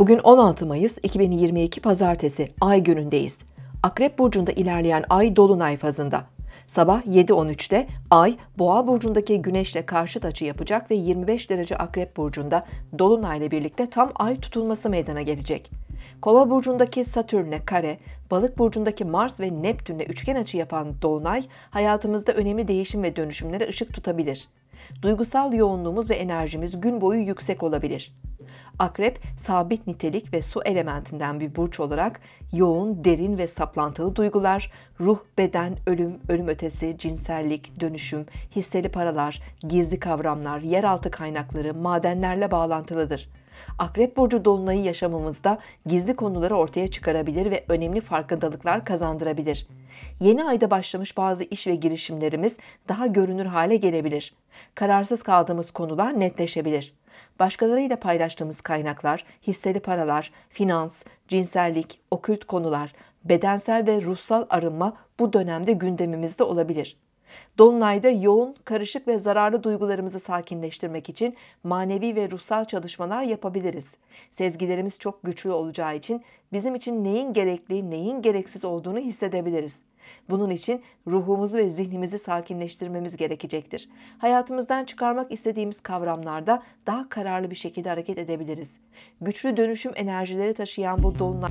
Bugün 16 Mayıs 2022 Pazartesi ay günündeyiz. Akrep burcunda ilerleyen ay dolunay fazında. Sabah 7.13'te ay Boğa burcundaki güneşle karşıt açı yapacak ve 25 derece Akrep burcunda dolunayla birlikte tam ay tutulması meydana gelecek. Kova burcundaki Satürn'e kare, Balık burcundaki Mars ve Neptün'le üçgen açı yapan dolunay hayatımızda önemli değişim ve dönüşümlere ışık tutabilir. Duygusal yoğunluğumuz ve enerjimiz gün boyu yüksek olabilir. Akrep sabit nitelik ve su elementinden bir burç olarak yoğun, derin ve saplantılı duygular, ruh, beden, ölüm, ölüm ötesi, cinsellik, dönüşüm, hisseli paralar, gizli kavramlar, yeraltı kaynakları, madenlerle bağlantılıdır. Akrep burcu dolunayı yaşamımızda gizli konuları ortaya çıkarabilir ve önemli farkındalıklar kazandırabilir. Yeni ayda başlamış bazı iş ve girişimlerimiz daha görünür hale gelebilir. Kararsız kaldığımız konular netleşebilir başkalarıyla paylaştığımız kaynaklar, hisseli paralar, finans, cinsellik, okült konular, bedensel ve ruhsal arınma bu dönemde gündemimizde olabilir. Dolunay'da yoğun, karışık ve zararlı duygularımızı sakinleştirmek için manevi ve ruhsal çalışmalar yapabiliriz. Sezgilerimiz çok güçlü olacağı için bizim için neyin gerekli, neyin gereksiz olduğunu hissedebiliriz. Bunun için ruhumuzu ve zihnimizi sakinleştirmemiz gerekecektir. Hayatımızdan çıkarmak istediğimiz kavramlarda daha kararlı bir şekilde hareket edebiliriz. Güçlü dönüşüm enerjileri taşıyan bu dolunay